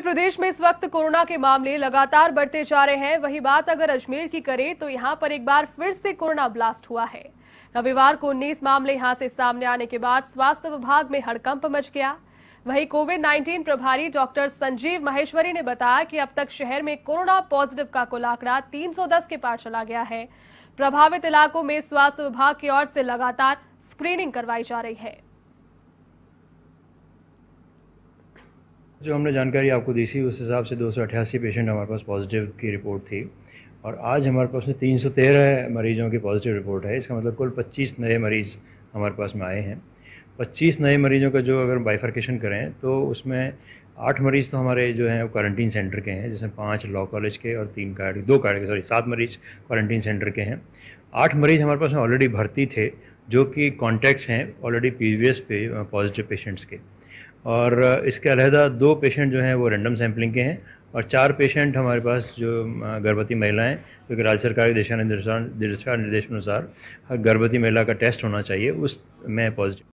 उत्तर प्रदेश में इस वक्त कोरोना के मामले लगातार बढ़ते जा रहे हैं वही बात अगर अजमेर की करें तो यहां पर एक बार फिर से कोरोना ब्लास्ट हुआ है रविवार को उन्नीस मामले यहां से सामने आने के बाद स्वास्थ्य विभाग में हड़कंप मच गया वही कोविड 19 प्रभारी डॉक्टर संजीव माहेश्वरी ने बताया कि अब तक शहर में कोरोना पॉजिटिव का कुल आंकड़ा 310 के पार चला गया है प्रभावित इलाकों में स्वास्थ्य विभाग की ओर से लगातार स्क्रीनिंग करवाई जा रही है जो हमने जानकारी आपको दी थी उस हिसाब से दो पेशेंट हमारे पास पॉजिटिव की रिपोर्ट थी और आज हमारे पास में तीन सौ तेरह मरीजों की पॉजिटिव रिपोर्ट है इसका मतलब कुल पच्चीस नए मरीज़ हमारे पास में आए हैं पच्चीस नए मरीज़ों का जो अगर बाइफर्केशन करें तो उसमें आठ मरीज़ तो हमारे जो हैं वो क्वारंटीन सेंटर के हैं जिसमें पाँच लॉ कॉलेज के और तीन कार्ड दो कार्ड के सॉरी सात मरीज़ क्वारंटीन सेंटर के हैं आठ मरीज़ हमारे पास में ऑलरेडी भर्ती थे जो कि कॉन्टैक्ट्स हैं ऑलरेडी पी पे पॉजिटिव पेशेंट्स के और इसके अलहदा दो पेशेंट जो हैं वो रेंडम सैम्पलिंग के हैं और चार पेशेंट हमारे पास जो गर्भवती महिलाएं क्योंकि कि राज्य सरकार के दिशा निर्देशानुसार हर गर्भवती महिला का टेस्ट होना चाहिए उस में पॉजिटिव